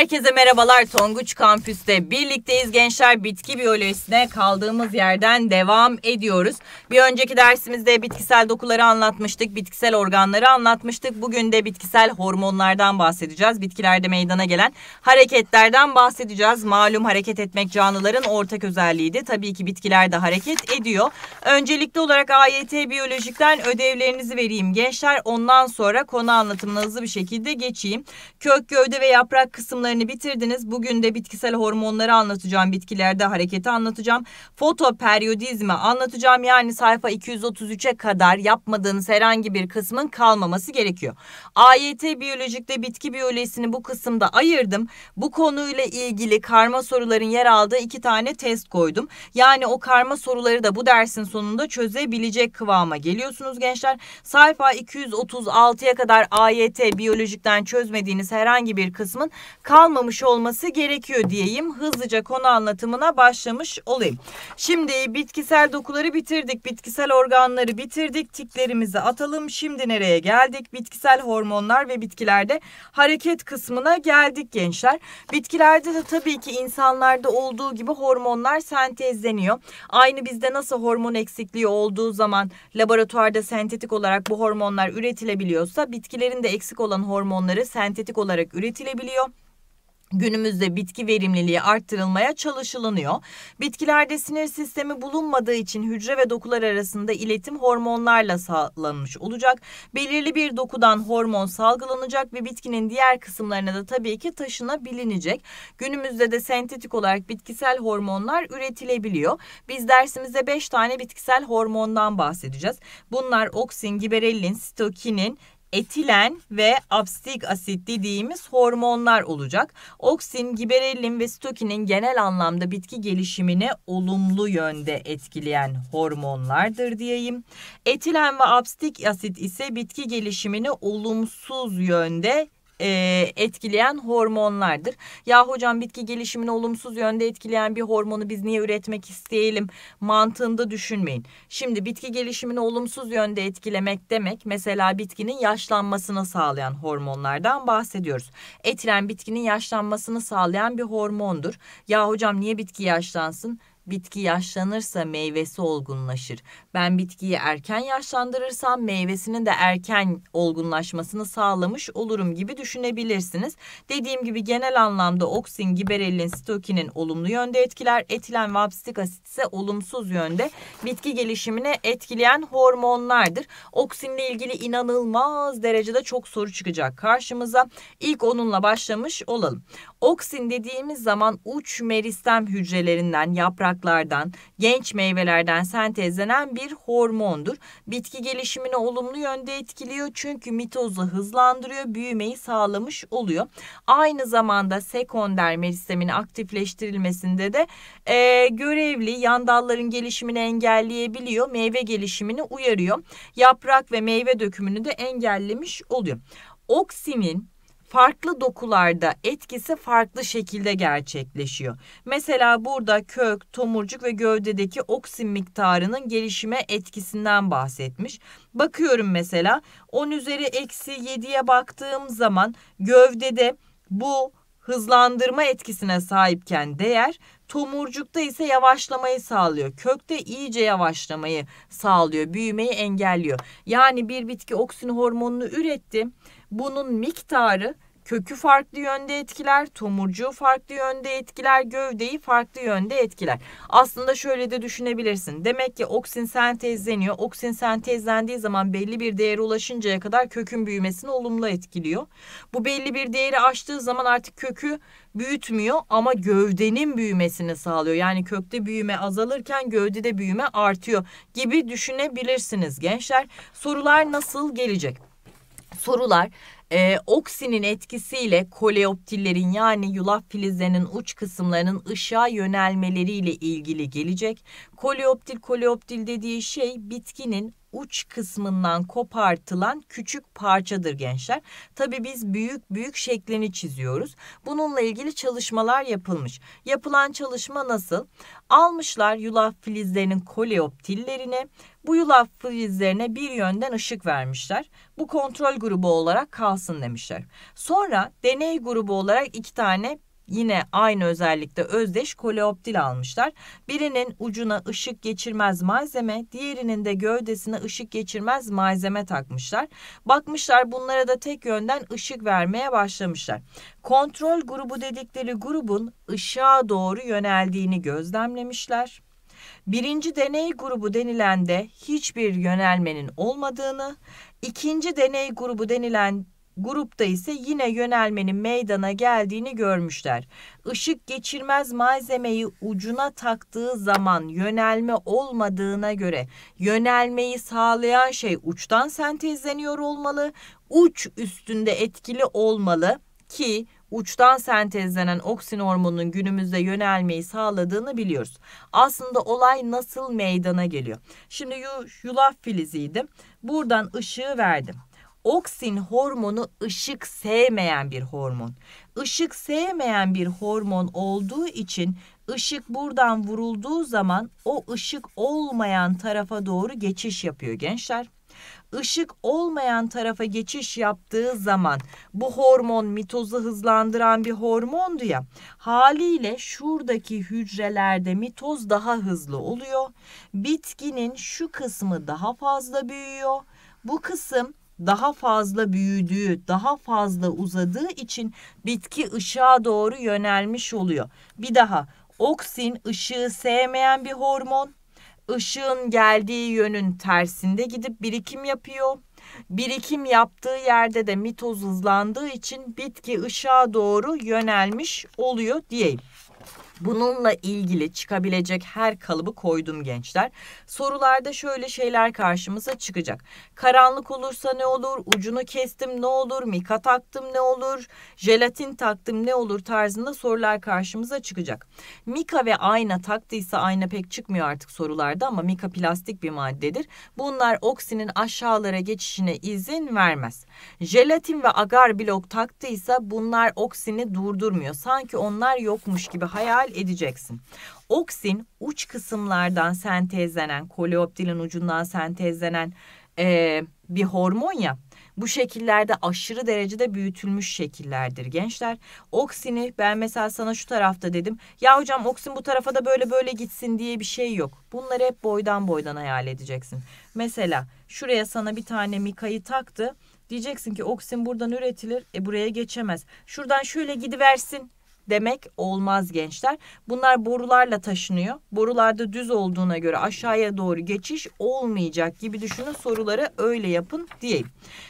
Herkese merhabalar Tonguç Kampüs'te birlikteyiz gençler bitki biyolojisine kaldığımız yerden devam ediyoruz. Bir önceki dersimizde bitkisel dokuları anlatmıştık, bitkisel organları anlatmıştık. Bugün de bitkisel hormonlardan bahsedeceğiz. Bitkilerde meydana gelen hareketlerden bahsedeceğiz. Malum hareket etmek canlıların ortak özelliğiydi. Tabii ki bitkiler de hareket ediyor. Öncelikli olarak AYT biyolojikten ödevlerinizi vereyim gençler. Ondan sonra konu anlatımına hızlı bir şekilde geçeyim. Kök, gövde ve yaprak kısımları konularını bitirdiniz. Bugün de bitkisel hormonları anlatacağım, bitkilerde hareketi anlatacağım. Fotoperyodizmi anlatacağım. Yani sayfa 233'e kadar yapmadığınız herhangi bir kısmın kalmaması gerekiyor. AYT biyolojikte bitki biyolojisini bu kısımda ayırdım. Bu konuyla ilgili karma soruların yer aldığı iki tane test koydum. Yani o karma soruları da bu dersin sonunda çözebilecek kıvama geliyorsunuz gençler. Sayfa 236'ya kadar AYT biyolojikten çözmediğiniz herhangi bir kısmın kal almamış olması gerekiyor diyeyim. Hızlıca konu anlatımına başlamış olayım. Şimdi bitkisel dokuları bitirdik. Bitkisel organları bitirdik. Tiklerimizi atalım. Şimdi nereye geldik? Bitkisel hormonlar ve bitkilerde hareket kısmına geldik gençler. Bitkilerde de tabii ki insanlarda olduğu gibi hormonlar sentezleniyor. Aynı bizde nasıl hormon eksikliği olduğu zaman laboratuvarda sentetik olarak bu hormonlar üretilebiliyorsa bitkilerin de eksik olan hormonları sentetik olarak üretilebiliyor. Günümüzde bitki verimliliği arttırılmaya çalışılınıyor. Bitkilerde sinir sistemi bulunmadığı için hücre ve dokular arasında iletim hormonlarla sağlanmış olacak. Belirli bir dokudan hormon salgılanacak ve bitkinin diğer kısımlarına da tabii ki taşınabilinecek. Günümüzde de sentetik olarak bitkisel hormonlar üretilebiliyor. Biz dersimizde 5 tane bitkisel hormondan bahsedeceğiz. Bunlar oksin, giberellin, sitokinin, etilen ve abstik asit dediğimiz hormonlar olacak. Oksin, giberelin ve stokinin genel anlamda bitki gelişimini olumlu yönde etkileyen hormonlardır diyeyim. Etilen ve abstik asit ise bitki gelişimini olumsuz yönde e, etkileyen hormonlardır. Ya hocam bitki gelişimini olumsuz yönde etkileyen bir hormonu biz niye üretmek isteyelim mantığında düşünmeyin. Şimdi bitki gelişimini olumsuz yönde etkilemek demek mesela bitkinin yaşlanmasını sağlayan hormonlardan bahsediyoruz. Etilen bitkinin yaşlanmasını sağlayan bir hormondur. Ya hocam niye bitki yaşlansın? Bitki yaşlanırsa meyvesi olgunlaşır. Ben bitkiyi erken yaşlandırırsam meyvesinin de erken olgunlaşmasını sağlamış olurum gibi düşünebilirsiniz. Dediğim gibi genel anlamda oksin, giberelin, sitokinin olumlu yönde etkiler. Etilen ve abstik asit ise olumsuz yönde bitki gelişimine etkileyen hormonlardır. Oksinle ilgili inanılmaz derecede çok soru çıkacak karşımıza. İlk onunla başlamış olalım. Oksin dediğimiz zaman uç meristem hücrelerinden yaprak yapraklardan, genç meyvelerden sentezlenen bir hormondur. Bitki gelişimini olumlu yönde etkiliyor çünkü mitozu hızlandırıyor, büyümeyi sağlamış oluyor. Aynı zamanda sekonder meristemin aktifleştirilmesinde de e, görevli yan dalların gelişimini engelleyebiliyor, meyve gelişimini uyarıyor. Yaprak ve meyve dökümünü de engellemiş oluyor. Oksinin farklı dokularda etkisi farklı şekilde gerçekleşiyor. Mesela burada kök, tomurcuk ve gövdedeki oksin miktarının gelişime etkisinden bahsetmiş. Bakıyorum mesela 10 üzeri eksi 7'ye baktığım zaman gövdede bu hızlandırma etkisine sahipken değer tomurcukta ise yavaşlamayı sağlıyor. Kökte iyice yavaşlamayı sağlıyor, büyümeyi engelliyor. Yani bir bitki oksin hormonunu üretti bunun miktarı kökü farklı yönde etkiler, tomurcuğu farklı yönde etkiler, gövdeyi farklı yönde etkiler. Aslında şöyle de düşünebilirsin. Demek ki oksin sentezleniyor. Oksin sentezlendiği zaman belli bir değere ulaşıncaya kadar kökün büyümesini olumlu etkiliyor. Bu belli bir değeri aştığı zaman artık kökü büyütmüyor ama gövdenin büyümesini sağlıyor. Yani kökte büyüme azalırken gövdede büyüme artıyor gibi düşünebilirsiniz gençler. Sorular nasıl gelecek? sorular e, oksinin etkisiyle koleoptillerin yani yulaf filizlerinin uç kısımlarının ışığa yönelmeleriyle ilgili gelecek. Koleoptil koleoptil dediği şey bitkinin uç kısmından kopartılan küçük parçadır gençler. Tabi biz büyük büyük şeklini çiziyoruz. Bununla ilgili çalışmalar yapılmış. Yapılan çalışma nasıl? Almışlar yulaf filizlerinin koleoptillerini bu yulaf filizlerine bir yönden ışık vermişler. Bu kontrol grubu olarak kalsın demişler. Sonra deney grubu olarak iki tane yine aynı özellikte özdeş koleoptil almışlar. Birinin ucuna ışık geçirmez malzeme, diğerinin de gövdesine ışık geçirmez malzeme takmışlar. Bakmışlar bunlara da tek yönden ışık vermeye başlamışlar. Kontrol grubu dedikleri grubun ışığa doğru yöneldiğini gözlemlemişler birinci deney grubu denilende hiçbir yönelmenin olmadığını, ikinci deney grubu denilen grupta ise yine yönelmenin meydana geldiğini görmüşler. Işık geçirmez malzemeyi ucuna taktığı zaman yönelme olmadığına göre yönelmeyi sağlayan şey uçtan sentezleniyor olmalı, uç üstünde etkili olmalı ki uçtan sentezlenen oksin hormonunun günümüzde yönelmeyi sağladığını biliyoruz. Aslında olay nasıl meydana geliyor? Şimdi yulaf filiziydim, Buradan ışığı verdim. Oksin hormonu ışık sevmeyen bir hormon. Işık sevmeyen bir hormon olduğu için ışık buradan vurulduğu zaman o ışık olmayan tarafa doğru geçiş yapıyor gençler ışık olmayan tarafa geçiş yaptığı zaman bu hormon mitozu hızlandıran bir hormondu ya haliyle şuradaki hücrelerde mitoz daha hızlı oluyor. Bitkinin şu kısmı daha fazla büyüyor. Bu kısım daha fazla büyüdüğü, daha fazla uzadığı için bitki ışığa doğru yönelmiş oluyor. Bir daha oksin ışığı sevmeyen bir hormon ışığın geldiği yönün tersinde gidip birikim yapıyor. Birikim yaptığı yerde de mitoz hızlandığı için bitki ışığa doğru yönelmiş oluyor diyeyim. Bununla ilgili çıkabilecek her kalıbı koydum gençler. Sorularda şöyle şeyler karşımıza çıkacak. Karanlık olursa ne olur? Ucunu kestim ne olur? Mika taktım ne olur? Jelatin taktım ne olur? Tarzında sorular karşımıza çıkacak. Mika ve ayna taktıysa ayna pek çıkmıyor artık sorularda ama mika plastik bir maddedir. Bunlar oksinin aşağılara geçişine izin vermez. Jelatin ve agar blok taktıysa bunlar oksini durdurmuyor. Sanki onlar yokmuş gibi hayal edeceksin. Oksin uç kısımlardan sentezlenen, koleoptilin ucundan sentezlenen e, bir hormon ya. Bu şekillerde aşırı derecede büyütülmüş şekillerdir gençler. Oksini ben mesela sana şu tarafta dedim. Ya hocam oksin bu tarafa da böyle böyle gitsin diye bir şey yok. Bunları hep boydan boydan hayal edeceksin. Mesela şuraya sana bir tane mikayı taktı. Diyeceksin ki oksin buradan üretilir. E buraya geçemez. Şuradan şöyle gidiversin demek olmaz gençler. Bunlar borularla taşınıyor. Borularda düz olduğuna göre aşağıya doğru geçiş olmayacak gibi düşünün. Soruları öyle yapın diyeyim.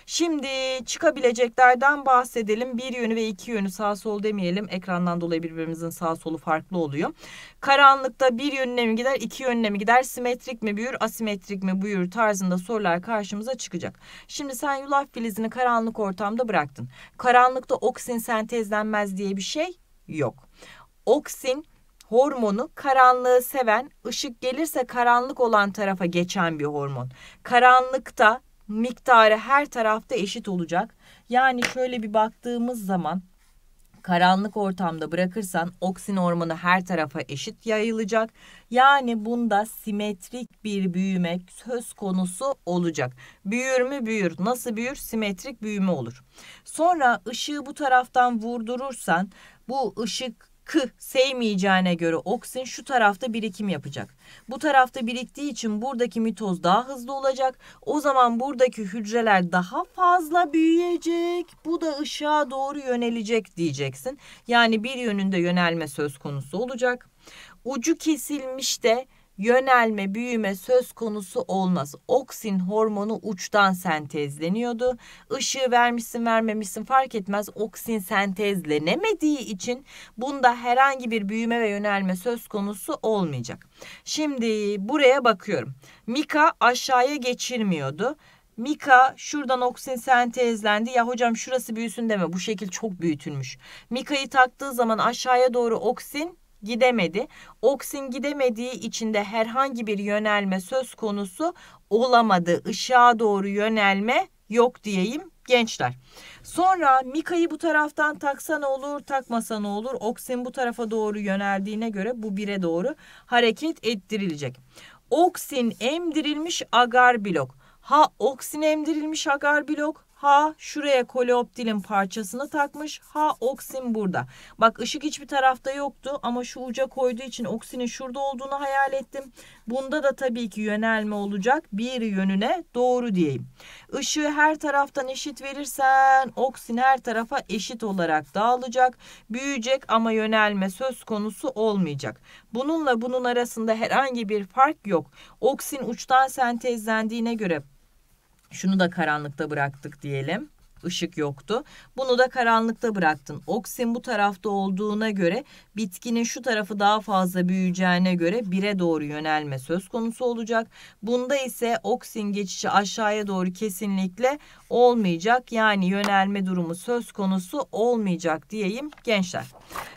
Şimdi çıkabileceklerden bahsedelim. Bir yönü ve iki yönü sağ sol demeyelim. Ekrandan dolayı birbirimizin sağ solu farklı oluyor. Karanlıkta bir yönüne mi gider, iki yönüne mi gider? Simetrik mi büyür, asimetrik mi büyür tarzında sorular karşımıza çıkacak. Şimdi sen yulaf filizini karanlık ortamda bıraktın. Karanlıkta oksin sentezlenmez diye bir şey yok. Oksin hormonu karanlığı seven, ışık gelirse karanlık olan tarafa geçen bir hormon. Karanlıkta miktarı her tarafta eşit olacak. Yani şöyle bir baktığımız zaman karanlık ortamda bırakırsan oksin ormanı her tarafa eşit yayılacak. Yani bunda simetrik bir büyüme söz konusu olacak. Büyür mü büyür. Nasıl büyür? Simetrik büyüme olur. Sonra ışığı bu taraftan vurdurursan bu ışık K sevmeyeceğine göre oksin şu tarafta birikim yapacak. Bu tarafta biriktiği için buradaki mitoz daha hızlı olacak. O zaman buradaki hücreler daha fazla büyüyecek. Bu da ışığa doğru yönelecek diyeceksin. Yani bir yönünde yönelme söz konusu olacak. Ucu kesilmiş de yönelme, büyüme söz konusu olmaz. Oksin hormonu uçtan sentezleniyordu. Işığı vermişsin vermemişsin fark etmez. Oksin sentezlenemediği için bunda herhangi bir büyüme ve yönelme söz konusu olmayacak. Şimdi buraya bakıyorum. Mika aşağıya geçirmiyordu. Mika şuradan oksin sentezlendi. Ya hocam şurası büyüsün deme. Bu şekil çok büyütülmüş. Mika'yı taktığı zaman aşağıya doğru oksin gidemedi. Oksin gidemediği için de herhangi bir yönelme söz konusu olamadı. Işığa doğru yönelme yok diyeyim gençler. Sonra Mika'yı bu taraftan taksan olur, takmasan olur. Oksin bu tarafa doğru yöneldiğine göre bu bire doğru hareket ettirilecek. Oksin emdirilmiş agar blok. Ha oksin emdirilmiş agar blok Ha şuraya koleoptilin parçasını takmış. Ha oksin burada. Bak ışık hiçbir tarafta yoktu ama şu uca koyduğu için oksinin şurada olduğunu hayal ettim. Bunda da tabii ki yönelme olacak. Bir yönüne doğru diyeyim. Işığı her taraftan eşit verirsen oksin her tarafa eşit olarak dağılacak. Büyüyecek ama yönelme söz konusu olmayacak. Bununla bunun arasında herhangi bir fark yok. Oksin uçtan sentezlendiğine göre şunu da karanlıkta bıraktık diyelim. Işık yoktu. Bunu da karanlıkta bıraktın. Oksin bu tarafta olduğuna göre bitkinin şu tarafı daha fazla büyüyeceğine göre bire doğru yönelme söz konusu olacak. Bunda ise oksin geçişi aşağıya doğru kesinlikle olmayacak. Yani yönelme durumu söz konusu olmayacak diyeyim gençler.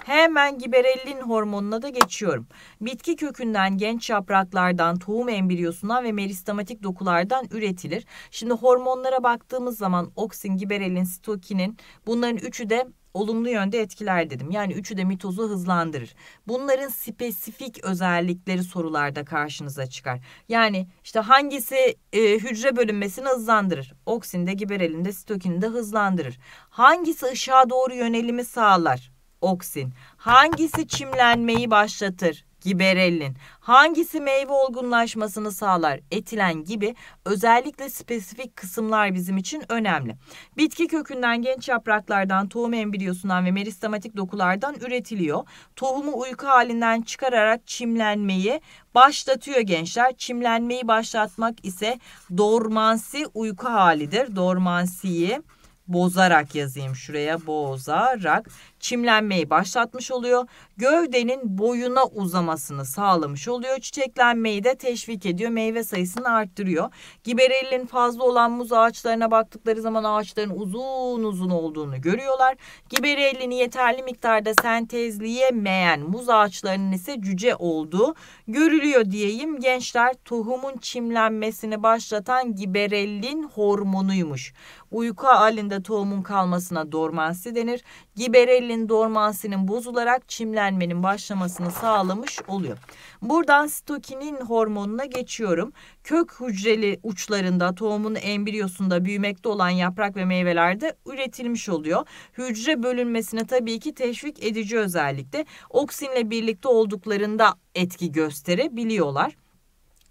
Hemen giberellin hormonuna da geçiyorum. Bitki kökünden genç yapraklardan, tohum embriyosundan ve meristematik dokulardan üretilir. Şimdi hormonlara baktığımız zaman oksin, giberellin, sitokinin bunların üçü de olumlu yönde etkiler dedim. Yani üçü de mitozu hızlandırır. Bunların spesifik özellikleri sorularda karşınıza çıkar. Yani işte hangisi e, hücre bölünmesini hızlandırır? Oksinde, giberelinde, sitokininde hızlandırır. Hangisi ışığa doğru yönelimi sağlar? Oksin. Hangisi çimlenmeyi başlatır? giberellin. Hangisi meyve olgunlaşmasını sağlar? Etilen gibi özellikle spesifik kısımlar bizim için önemli. Bitki kökünden, genç yapraklardan, tohum embriyosundan ve meristematik dokulardan üretiliyor. Tohumu uyku halinden çıkararak çimlenmeyi başlatıyor gençler. Çimlenmeyi başlatmak ise dormansi uyku halidir. Dormansiyi bozarak yazayım şuraya bozarak çimlenmeyi başlatmış oluyor. Gövdenin boyuna uzamasını sağlamış oluyor. Çiçeklenmeyi de teşvik ediyor. Meyve sayısını arttırıyor. Giberellin fazla olan muz ağaçlarına baktıkları zaman ağaçların uzun uzun olduğunu görüyorlar. Giberellini yeterli miktarda sentezleyemeyen muz ağaçlarının ise cüce olduğu görülüyor diyeyim. Gençler tohumun çimlenmesini başlatan giberellin hormonuymuş. Uyku halinde tohumun kalmasına dormansi denir giberellin dormansinin bozularak çimlenmenin başlamasını sağlamış oluyor. Buradan Stokinin hormonuna geçiyorum. Kök hücreli uçlarında tohumun embriyosunda büyümekte olan yaprak ve meyvelerde üretilmiş oluyor. Hücre bölünmesine tabii ki teşvik edici özellikle oksinle birlikte olduklarında etki gösterebiliyorlar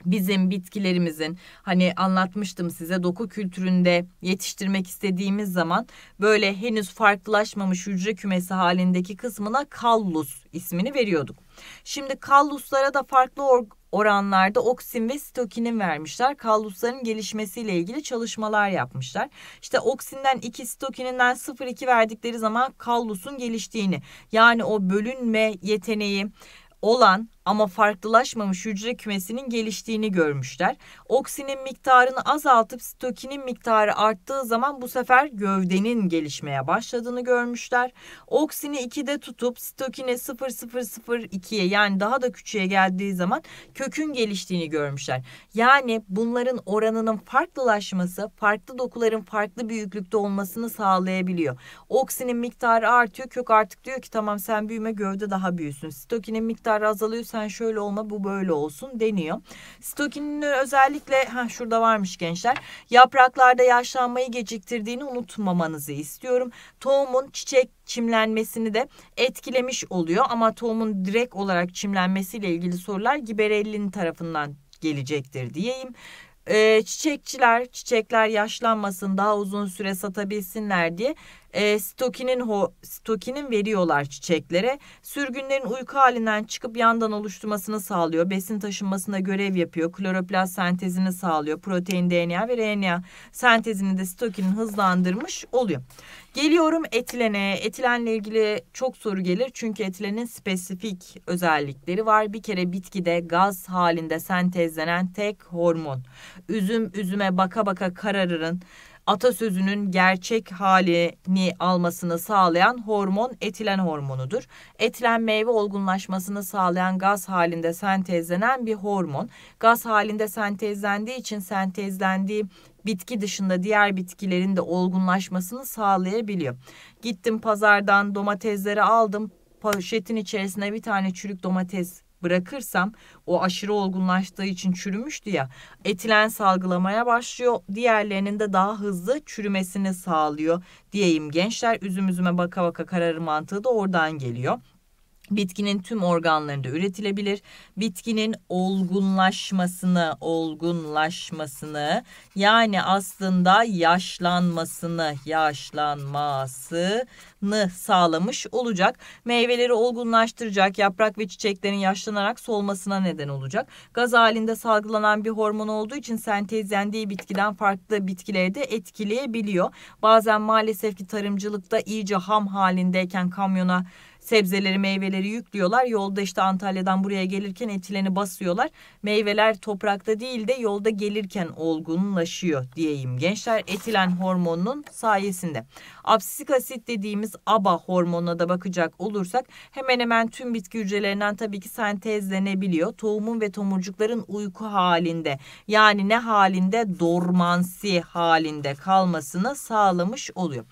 bizim bitkilerimizin hani anlatmıştım size doku kültüründe yetiştirmek istediğimiz zaman böyle henüz farklılaşmamış hücre kümesi halindeki kısmına kallus ismini veriyorduk. Şimdi kalluslara da farklı or oranlarda oksin ve stokinin vermişler. Kallusların gelişmesiyle ilgili çalışmalar yapmışlar. İşte oksinden 2 sitokininden 0,2 verdikleri zaman kallusun geliştiğini yani o bölünme yeteneği olan ama farklılaşmamış hücre kümesinin geliştiğini görmüşler. Oksinin miktarını azaltıp sitokinin miktarı arttığı zaman bu sefer gövdenin gelişmeye başladığını görmüşler. Oksini 2'de tutup sitokine 0002'ye yani daha da küçüğe geldiği zaman kökün geliştiğini görmüşler. Yani bunların oranının farklılaşması farklı dokuların farklı büyüklükte olmasını sağlayabiliyor. Oksinin miktarı artıyor kök artık diyor ki tamam sen büyüme gövde daha büyüsün. Sitokinin miktarı azalıyor sen şöyle olma bu böyle olsun deniyor. Sitokinleri özellikle ha şurada varmış gençler. Yapraklarda yaşlanmayı geciktirdiğini unutmamanızı istiyorum. Tohumun çiçek çimlenmesini de etkilemiş oluyor ama tohumun direkt olarak çimlenmesiyle ilgili sorular Giberelli'nin tarafından gelecektir diyeyim. Ee, çiçekçiler çiçekler yaşlanmasın daha uzun süre satabilsinler diye e, stokinin ho, stokinin veriyorlar çiçeklere. Sürgünlerin uyku halinden çıkıp yandan oluşturmasını sağlıyor. Besin taşınmasında görev yapıyor. Kloroplast sentezini sağlıyor. Protein, DNA ve RNA sentezini de stokinin hızlandırmış oluyor. Geliyorum etilene. Etilenle ilgili çok soru gelir. Çünkü etilenin spesifik özellikleri var. Bir kere bitkide gaz halinde sentezlenen tek hormon. Üzüm üzüme baka baka kararırın atasözünün gerçek halini almasını sağlayan hormon etilen hormonudur. Etilen meyve olgunlaşmasını sağlayan gaz halinde sentezlenen bir hormon. Gaz halinde sentezlendiği için sentezlendiği bitki dışında diğer bitkilerin de olgunlaşmasını sağlayabiliyor. Gittim pazardan domatesleri aldım. Poşetin içerisine bir tane çürük domates bırakırsam o aşırı olgunlaştığı için çürümüştü ya etilen salgılamaya başlıyor. Diğerlerinin de daha hızlı çürümesini sağlıyor diyeyim gençler. Üzüm üzüme baka baka kararır mantığı da oradan geliyor. Bitkinin tüm organlarında üretilebilir. Bitkinin olgunlaşmasını, olgunlaşmasını yani aslında yaşlanmasını, yaşlanmasını sağlamış olacak. Meyveleri olgunlaştıracak, yaprak ve çiçeklerin yaşlanarak solmasına neden olacak. Gaz halinde salgılanan bir hormon olduğu için sentezlendiği bitkiden farklı bitkileri de etkileyebiliyor. Bazen maalesef ki tarımcılıkta iyice ham halindeyken kamyona sebzeleri meyveleri yüklüyorlar. Yolda işte Antalya'dan buraya gelirken etilerini basıyorlar. Meyveler toprakta değil de yolda gelirken olgunlaşıyor diyeyim gençler etilen hormonunun sayesinde. Absisik asit dediğimiz ABA hormonuna da bakacak olursak hemen hemen tüm bitki hücrelerinden tabii ki sentezlenebiliyor. Tohumun ve tomurcukların uyku halinde yani ne halinde dormansi halinde kalmasını sağlamış oluyor.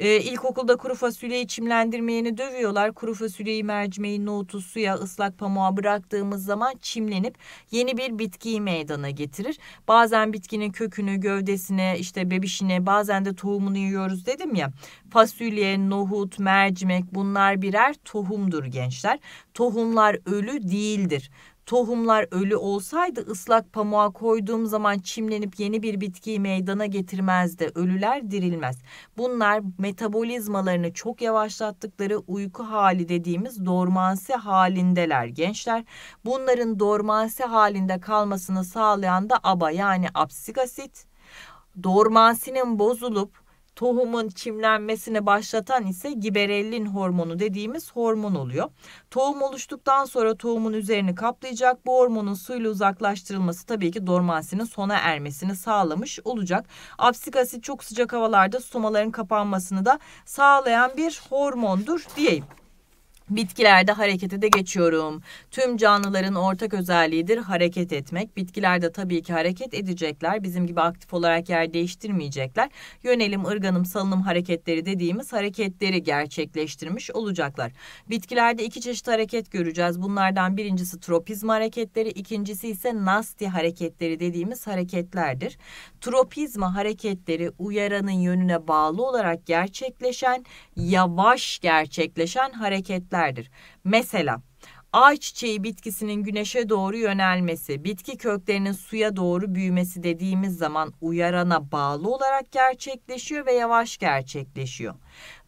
Ee, ilkokulda kuru fasulyeyi çimlendirmeyeni dövüyorlar. Kuru fasulyeyi mercimeği, nohutu, suya, ıslak pamuğa bıraktığımız zaman çimlenip yeni bir bitkiyi meydana getirir. Bazen bitkinin kökünü, gövdesine, işte bebişine, bazen de tohumunu yiyoruz dedim ya. Fasulye, nohut, mercimek bunlar birer tohumdur gençler. Tohumlar ölü değildir tohumlar ölü olsaydı ıslak pamuğa koyduğum zaman çimlenip yeni bir bitkiyi meydana getirmezdi. Ölüler dirilmez. Bunlar metabolizmalarını çok yavaşlattıkları uyku hali dediğimiz dormansi halindeler gençler. Bunların dormansi halinde kalmasını sağlayan da ABA yani absik asit. Dormansinin bozulup Tohumun çimlenmesini başlatan ise giberellin hormonu dediğimiz hormon oluyor. Tohum oluştuktan sonra tohumun üzerini kaplayacak bu hormonun suyla uzaklaştırılması tabii ki dormansinin sona ermesini sağlamış olacak. Apsik asit çok sıcak havalarda sumaların kapanmasını da sağlayan bir hormondur diyeyim. Bitkilerde harekete de geçiyorum. Tüm canlıların ortak özelliğidir hareket etmek. Bitkilerde tabii ki hareket edecekler. Bizim gibi aktif olarak yer değiştirmeyecekler. Yönelim, ırganım, salınım hareketleri dediğimiz hareketleri gerçekleştirmiş olacaklar. Bitkilerde iki çeşit hareket göreceğiz. Bunlardan birincisi tropizm hareketleri, ikincisi ise nasti hareketleri dediğimiz hareketlerdir. Tropizma hareketleri uyaranın yönüne bağlı olarak gerçekleşen, yavaş gerçekleşen hareketler kriterdir. Mesela çiçeği bitkisinin güneşe doğru yönelmesi, bitki köklerinin suya doğru büyümesi dediğimiz zaman uyarana bağlı olarak gerçekleşiyor ve yavaş gerçekleşiyor.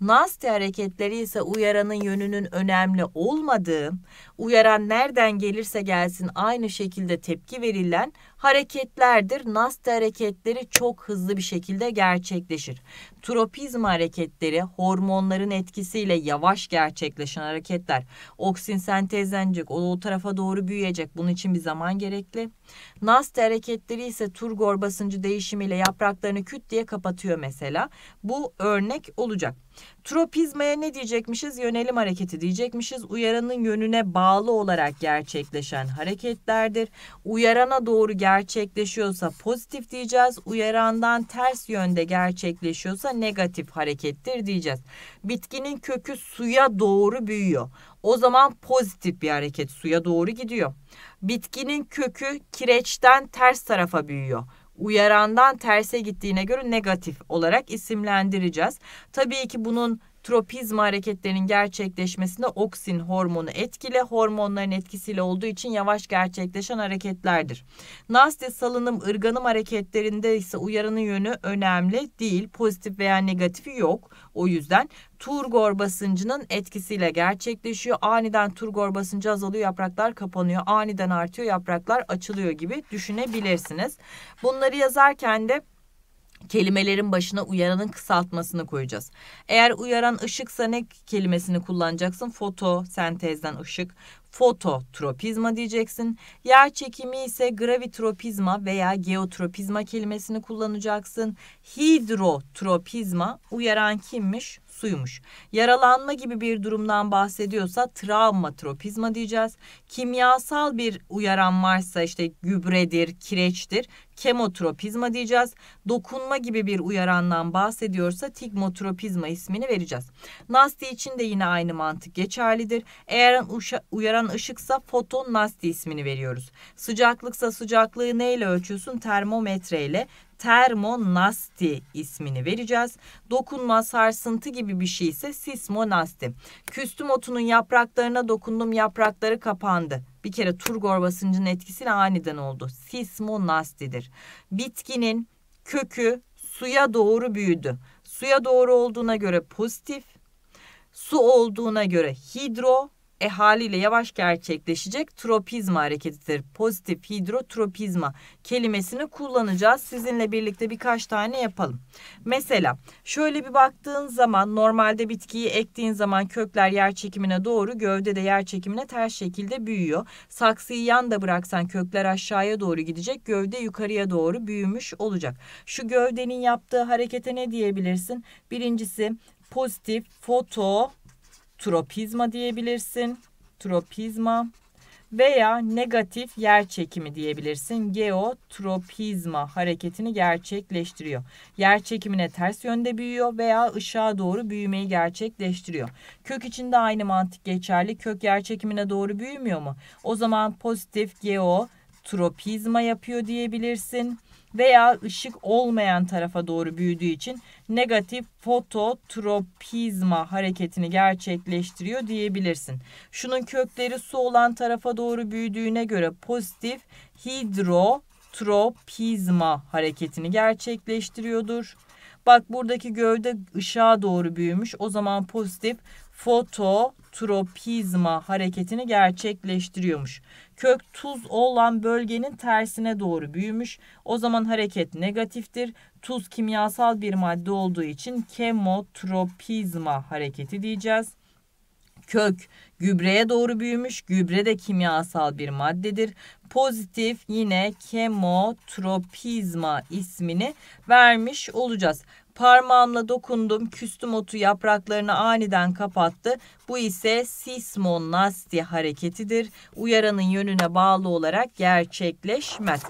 Nasti hareketleri ise uyaranın yönünün önemli olmadığı, uyaran nereden gelirse gelsin aynı şekilde tepki verilen hareketlerdir. Nasti hareketleri çok hızlı bir şekilde gerçekleşir. Tropizm hareketleri hormonların etkisiyle yavaş gerçekleşen hareketler. Oksin sentezlenecek, o, o tarafa doğru büyüyecek. Bunun için bir zaman gerekli. Nasti hareketleri ise turgor basıncı değişimiyle yapraklarını küt diye kapatıyor mesela. Bu örnek olacak. Tropizmaya ne diyecekmişiz? Yönelim hareketi diyecekmişiz. Uyaranın yönüne bağlı olarak gerçekleşen hareketlerdir. Uyarana doğru gerçekleşiyorsa pozitif diyeceğiz. Uyarandan ters yönde gerçekleşiyorsa negatif harekettir diyeceğiz. Bitkinin kökü suya doğru büyüyor. O zaman pozitif bir hareket suya doğru gidiyor. Bitkinin kökü kireçten ters tarafa büyüyor uyarandan terse gittiğine göre negatif olarak isimlendireceğiz. Tabii ki bunun tropizma hareketlerinin gerçekleşmesinde oksin hormonu etkili. Hormonların etkisiyle olduğu için yavaş gerçekleşen hareketlerdir. Nastya salınım ırganım hareketlerinde ise uyarının yönü önemli değil. Pozitif veya negatifi yok. O yüzden turgor basıncının etkisiyle gerçekleşiyor. Aniden turgor basıncı azalıyor, yapraklar kapanıyor. Aniden artıyor, yapraklar açılıyor gibi düşünebilirsiniz. Bunları yazarken de kelimelerin başına uyaranın kısaltmasını koyacağız. Eğer uyaran ışıksa ne kelimesini kullanacaksın? Foto sentezden ışık. Fototropizma diyeceksin. Yer çekimi ise gravitropizma veya geotropizma kelimesini kullanacaksın. Hidrotropizma uyaran kimmiş? suymuş. Yaralanma gibi bir durumdan bahsediyorsa travma tropizma diyeceğiz. Kimyasal bir uyaran varsa işte gübredir, kireçtir kemotropizma diyeceğiz. Dokunma gibi bir uyarandan bahsediyorsa tigmotropizma ismini vereceğiz. Nasti için de yine aynı mantık geçerlidir. Eğer uyaran ışıksa foton nasti ismini veriyoruz. Sıcaklıksa sıcaklığı neyle ölçüyorsun? Termometreyle termonasti ismini vereceğiz. Dokunma, sarsıntı gibi bir şey ise sismonasti. Küstüm otunun yapraklarına dokundum yaprakları kapandı. Bir kere turgor basıncının etkisiyle aniden oldu. Sismonastidir. Bitkinin kökü suya doğru büyüdü. Suya doğru olduğuna göre pozitif, su olduğuna göre hidro, e, haliyle yavaş gerçekleşecek tropizma hareketidir. Pozitif hidrotropizma kelimesini kullanacağız. Sizinle birlikte birkaç tane yapalım. Mesela şöyle bir baktığın zaman normalde bitkiyi ektiğin zaman kökler yer çekimine doğru gövde de yer çekimine ters şekilde büyüyor. Saksıyı yan da bıraksan kökler aşağıya doğru gidecek gövde yukarıya doğru büyümüş olacak. Şu gövdenin yaptığı harekete ne diyebilirsin? Birincisi pozitif foto tropizma diyebilirsin. Tropizma veya negatif yer çekimi diyebilirsin. Geotropizma hareketini gerçekleştiriyor. Yer çekimine ters yönde büyüyor veya ışığa doğru büyümeyi gerçekleştiriyor. Kök için de aynı mantık geçerli. Kök yer çekimine doğru büyümüyor mu? O zaman pozitif geotropizma yapıyor diyebilirsin veya ışık olmayan tarafa doğru büyüdüğü için negatif fototropizma hareketini gerçekleştiriyor diyebilirsin. Şunun kökleri su olan tarafa doğru büyüdüğüne göre pozitif hidrotropizma hareketini gerçekleştiriyordur. Bak buradaki gövde ışığa doğru büyümüş. O zaman pozitif fototropizma hareketini gerçekleştiriyormuş. Kök tuz olan bölgenin tersine doğru büyümüş. O zaman hareket negatiftir. Tuz kimyasal bir madde olduğu için kemotropizma hareketi diyeceğiz kök gübreye doğru büyümüş. Gübre de kimyasal bir maddedir. Pozitif yine kemotropizma ismini vermiş olacağız. Parmağımla dokundum, küstüm otu yapraklarını aniden kapattı. Bu ise sismo-nasti hareketidir. Uyaranın yönüne bağlı olarak gerçekleşmez.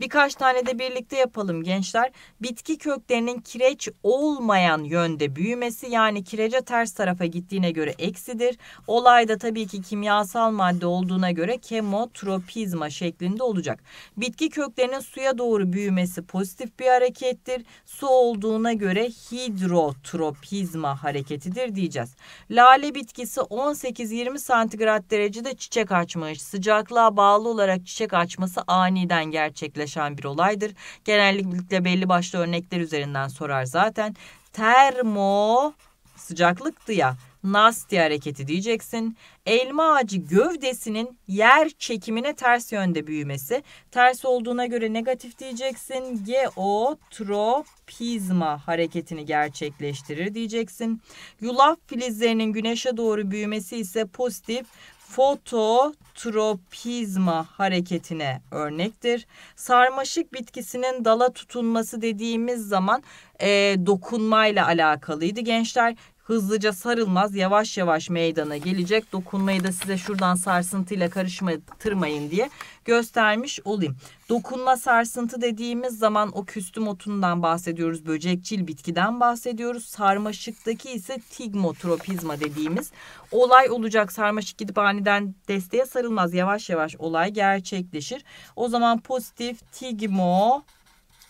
Birkaç tane de birlikte yapalım gençler. Bitki köklerinin kireç olmayan yönde büyümesi yani kirece ters tarafa gittiğine göre eksidir. Olay da tabii ki kimyasal madde olduğuna göre kemotropizma şeklinde olacak. Bitki köklerinin suya doğru büyümesi pozitif bir harekettir. Su olduğuna göre göre hidrotropizma hareketidir diyeceğiz. Lale bitkisi 18-20 santigrat derecede çiçek açmış. Sıcaklığa bağlı olarak çiçek açması aniden gerçekleşen bir olaydır. Genellikle belli başlı örnekler üzerinden sorar zaten. Termo sıcaklıktı ya Nasti hareketi diyeceksin. Elma ağacı gövdesinin yer çekimine ters yönde büyümesi. Ters olduğuna göre negatif diyeceksin. Geotropizma hareketini gerçekleştirir diyeceksin. Yulaf filizlerinin güneşe doğru büyümesi ise pozitif fototropizma hareketine örnektir. Sarmaşık bitkisinin dala tutunması dediğimiz zaman e, dokunmayla alakalıydı gençler hızlıca sarılmaz yavaş yavaş meydana gelecek. Dokunmayı da size şuradan sarsıntıyla karıştırmayın diye göstermiş olayım. Dokunma sarsıntı dediğimiz zaman o küstüm otundan bahsediyoruz. Böcekçil bitkiden bahsediyoruz. Sarmaşıktaki ise tigmotropizma dediğimiz olay olacak. Sarmaşık gidip aniden desteğe sarılmaz. Yavaş yavaş olay gerçekleşir. O zaman pozitif tigmo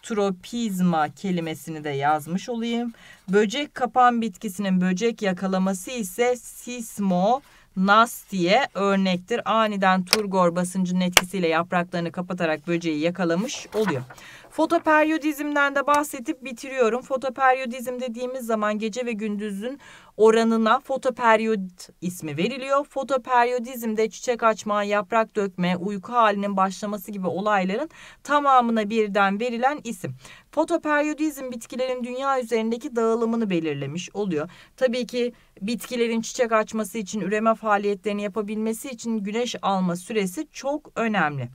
tropizma kelimesini de yazmış olayım. Böcek kapan bitkisinin böcek yakalaması ise sismo nas örnektir. Aniden turgor basıncının etkisiyle yapraklarını kapatarak böceği yakalamış oluyor. Fotoperyodizmden de bahsetip bitiriyorum. Fotoperyodizm dediğimiz zaman gece ve gündüzün oranına fotoperyod ismi veriliyor. Fotoperyodizmde çiçek açma, yaprak dökme, uyku halinin başlaması gibi olayların tamamına birden verilen isim. Fotoperyodizm bitkilerin dünya üzerindeki dağılımını belirlemiş oluyor. Tabii ki bitkilerin çiçek açması için, üreme faaliyetlerini yapabilmesi için güneş alma süresi çok önemli.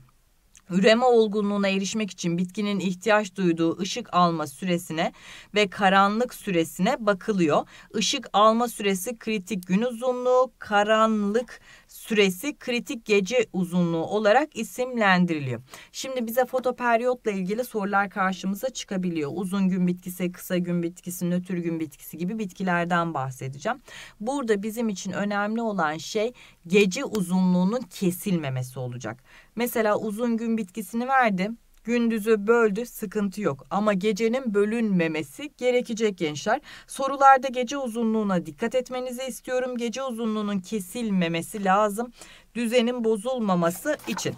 Üreme olgunluğuna erişmek için bitkinin ihtiyaç duyduğu ışık alma süresine ve karanlık süresine bakılıyor. Işık alma süresi kritik gün uzunluğu, karanlık süresi kritik gece uzunluğu olarak isimlendiriliyor. Şimdi bize fotoperiyotla ilgili sorular karşımıza çıkabiliyor. Uzun gün bitkisi, kısa gün bitkisi, nötr gün bitkisi gibi bitkilerden bahsedeceğim. Burada bizim için önemli olan şey gece uzunluğunun kesilmemesi olacak. Mesela uzun gün bitkisini verdim. Gündüzü böldü sıkıntı yok ama gecenin bölünmemesi gerekecek gençler. Sorularda gece uzunluğuna dikkat etmenizi istiyorum. Gece uzunluğunun kesilmemesi lazım düzenin bozulmaması için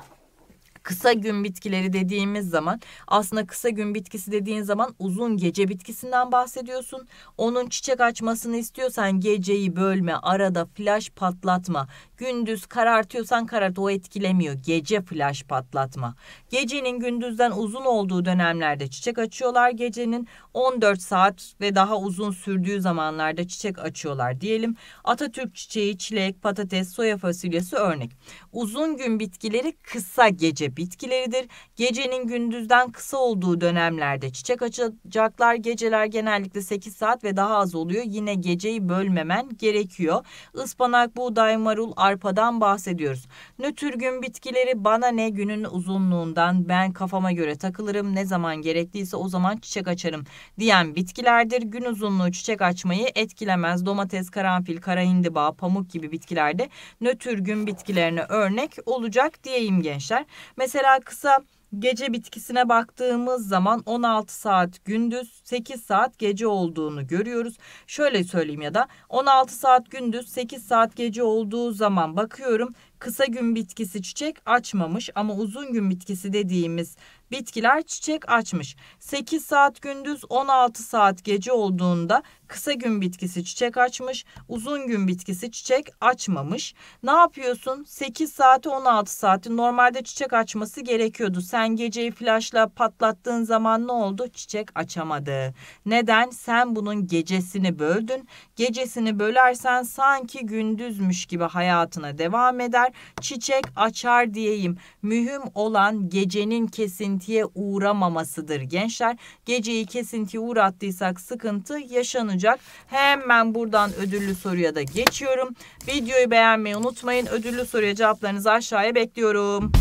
kısa gün bitkileri dediğimiz zaman aslında kısa gün bitkisi dediğin zaman uzun gece bitkisinden bahsediyorsun. Onun çiçek açmasını istiyorsan geceyi bölme, arada flash patlatma. Gündüz karartıyorsan karart o etkilemiyor. Gece flash patlatma. Gecenin gündüzden uzun olduğu dönemlerde çiçek açıyorlar. Gecenin 14 saat ve daha uzun sürdüğü zamanlarda çiçek açıyorlar diyelim. Atatürk çiçeği, çilek, patates, soya fasulyesi örnek. Uzun gün bitkileri kısa gece bitkileridir. Gecenin gündüzden kısa olduğu dönemlerde çiçek açacaklar. Geceler genellikle 8 saat ve daha az oluyor. Yine geceyi bölmemen gerekiyor. Ispanak, buğday, marul, arpadan bahsediyoruz. Nötrgün bitkileri bana ne günün uzunluğundan ben kafama göre takılırım. Ne zaman gerekliyse o zaman çiçek açarım diyen bitkilerdir. Gün uzunluğu çiçek açmayı etkilemez. Domates, karanfil, kara hindiba, pamuk gibi bitkilerde nötrgün bitkilerine örnek olacak diyeyim gençler. Mesela kısa gece bitkisine baktığımız zaman 16 saat gündüz 8 saat gece olduğunu görüyoruz. Şöyle söyleyeyim ya da 16 saat gündüz 8 saat gece olduğu zaman bakıyorum kısa gün bitkisi çiçek açmamış ama uzun gün bitkisi dediğimiz bitkiler çiçek açmış. 8 saat gündüz 16 saat gece olduğunda kısa gün bitkisi çiçek açmış, uzun gün bitkisi çiçek açmamış. Ne yapıyorsun? 8 saati 16 saati normalde çiçek açması gerekiyordu. Sen geceyi flaşla patlattığın zaman ne oldu? Çiçek açamadı. Neden? Sen bunun gecesini böldün. Gecesini bölersen sanki gündüzmüş gibi hayatına devam eder kadar çiçek açar diyeyim. Mühim olan gecenin kesintiye uğramamasıdır gençler. Geceyi kesintiye uğrattıysak sıkıntı yaşanacak. Hemen buradan ödüllü soruya da geçiyorum. Videoyu beğenmeyi unutmayın. Ödüllü soruya cevaplarınızı aşağıya bekliyorum.